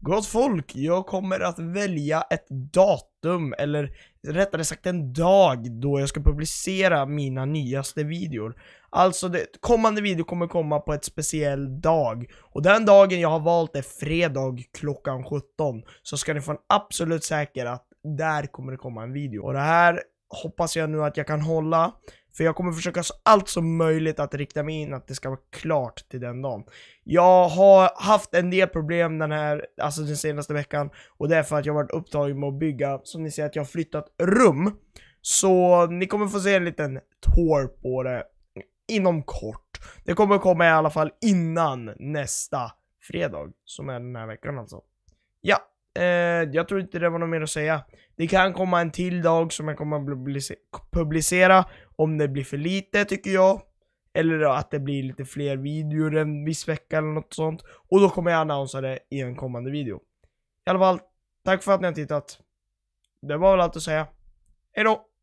Gott folk, jag kommer att välja ett datum, eller rättare sagt en dag, då jag ska publicera mina nyaste videor. Alltså, det, kommande video kommer komma på ett speciell dag. Och den dagen jag har valt är fredag klockan 17. Så ska ni få en absolut säker att där kommer det komma en video. Och det här hoppas jag nu att jag kan hålla. För jag kommer försöka så allt som möjligt att rikta mig in att det ska vara klart till den dagen. Jag har haft en del problem den här, alltså den senaste veckan och det är för att jag har varit upptagen med att bygga, som ni ser att jag har flyttat rum. Så ni kommer få se en liten tour på det inom kort. Det kommer komma i alla fall innan nästa fredag, som är den här veckan alltså. Ja, eh, jag tror inte det var något mer att säga. Det kan komma en till dag som jag kommer publicera om det blir för lite tycker jag. Eller att det blir lite fler videor en viss vecka eller något sånt. Och då kommer jag annonsera det i en kommande video. I alla fall, tack för att ni har tittat. Det var väl allt att säga. Hejdå!